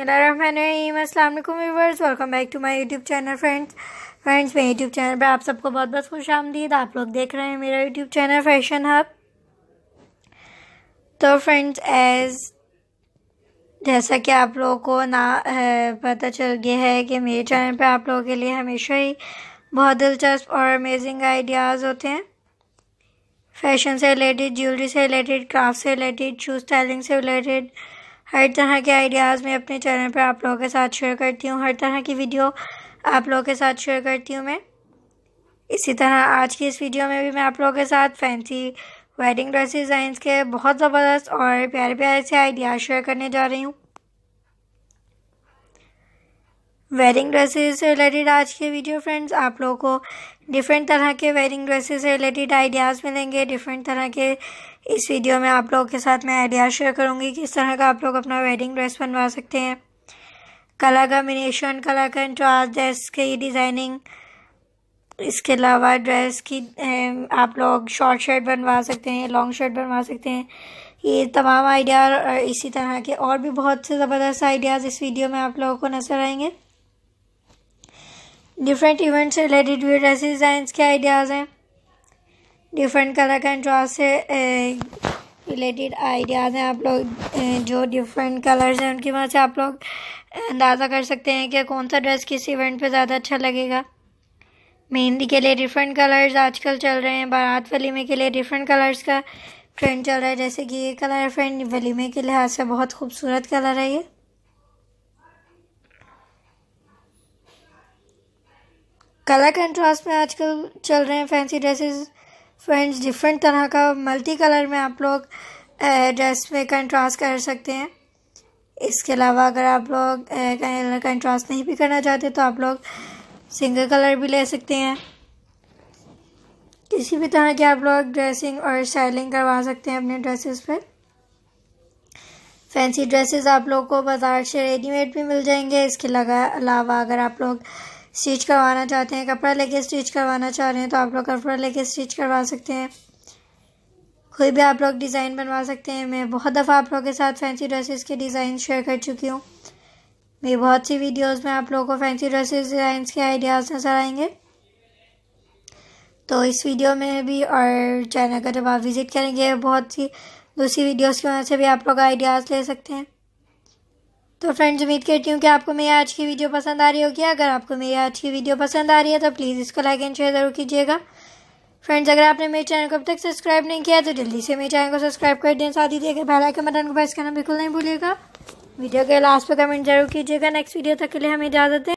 वालेकुम viewers welcome back to my YouTube channel friends friends मेरे YouTube channel पे आप सबको बहुत बहुत खुश आमदीद आप लोग देख रहे हैं मेरा यूट्यूब चैनल फैशन हब तो फ्रेंड्स एज जैसा कि आप लोगों को ना पता चल गया है कि मेरे चैनल पे आप लोगों के लिए हमेशा ही बहुत दिलचस्प और अमेजिंग आइडियाज़ होते हैं फैशन से रिलेटेड ज्वेलरी से रिलेटेड क्राफ्ट से रिलेटेड शू स्टाइलिंग से रिलेटेड हर तरह के आइडियाज़ मैं अपने चैनल पर आप लोगों के साथ शेयर करती हूँ हर तरह की वीडियो आप लोगों के साथ शेयर करती हूँ मैं इसी तरह आज की इस वीडियो में भी मैं आप लोगों के साथ फैंसी वेडिंग ड्रेस डिज़ाइंस के बहुत ज़बरदस्त और प्यारे प्यारे से आइडियाज़ शेयर करने जा रही हूँ वेयरिंग ड्रेसेस से रिलेटेड आज के वीडियो फ्रेंड्स आप लोगों को डिफरेंट तरह के वेयरिंग ड्रेसेस से रिलेटेड आइडियाज़ मिलेंगे डिफरेंट तरह के इस वीडियो में आप लोगों के साथ मैं आइडियाज़ शेयर करूँगी किस तरह का आप लोग अपना वेडिंग ड्रेस बनवा सकते हैं कला कम्बिनेशन कला कंट्रास्ट ड्रेस की डिज़ाइनिंग इसके अलावा ड्रेस की आप लोग शॉर्ट शर्ट बनवा सकते हैं लॉन्ग शर्ट बनवा सकते हैं ये तमाम आइडिया इसी तरह के और भी बहुत से ज़बरदस्त आइडियाज़ इस वीडियो में आप लोगों को नज़र आएंगे डिफरेंट इवेंट से रिलेटेड वेरियस डिज़ाइंस के आइडियाज़ हैं डिफरेंट कलर कंट्रास्ट से रिलेटेड आइडियाज़ हैं आप लोग eh, जो डिफरेंट कलर्स हैं उनकी वजह से आप लोग अंदाज़ा कर सकते हैं कि कौन सा ड्रेस किस इवेंट पे ज़्यादा अच्छा लगेगा मेहंदी के लिए डिफरेंट कलर्स आजकल चल रहे हैं बारात वलीमे के लिए डिफरेंट कलर्स का ट्रेंड चल रहा है जैसे कि ये कलर फ्रेंड वलीमे के लिहाज से बहुत खूबसूरत कलर है ये कलर कंट्रास्ट में आजकल चल रहे हैं फैंसी ड्रेसेस फ्रेंड्स डिफरेंट तरह का मल्टी कलर में आप लोग ड्रेस में कंट्रास्ट कर सकते हैं इसके अलावा अगर आप लोग कलर कंट्रास्ट नहीं भी करना चाहते तो आप लोग सिंगल कलर भी ले सकते हैं किसी भी तरह के आप लोग ड्रेसिंग और स्टाइलिंग करवा सकते हैं अपने ड्रेसेस पर फैंसी ड्रेसेस आप लोग को बाज़ार से रेडीमेड भी मिल जाएंगे इसके अलावा अगर आप लोग स्टिच करवाना चाहते हैं कपड़ा लेके स्टिच करवाना चाह रहे हैं तो आप लोग कपड़ा लेके स्टिच करवा सकते हैं कोई भी आप लोग डिज़ाइन बनवा सकते हैं मैं बहुत दफ़ा आप लोगों के साथ फैंसी ड्रेसेस के डिज़ाइन शेयर कर चुकी हूँ मेरी बहुत सी वीडियोस में आप लोगों को फैंसी ड्रेसेस डिज़ाइन के आइडियाज़ नज़र आएंगे तो इस वीडियो में भी और चैनल का जब आप विज़िट करेंगे बहुत सी दूसरी वीडियोज़ की वजह से भी आप लोग आइडियाज़ ले सकते हैं तो फ्रेंड्स उम्मीद करती हूँ कि आपको मेरी आज की वीडियो पसंद आ रही होगी अगर आपको मेरी आज की वीडियो पसंद आ रही है तो प्लीज़ इसको लाइक एंड शेयर ज़रूर कीजिएगा फ्रेंड्स अगर आपने मेरे चैनल को अब तक सब्सक्राइब नहीं किया तो जल्दी से मेरे चैनल को सब्सक्राइब कर दें साथ ही देखिए बेल के बटन को प्रेस करना बिल्कुल नहीं भूलिएगा वीडियो के लास्ट पर कमेंट जरूर कीजिएगा नेक्स्ट वीडियो तक के लिए हमें इजाज़त है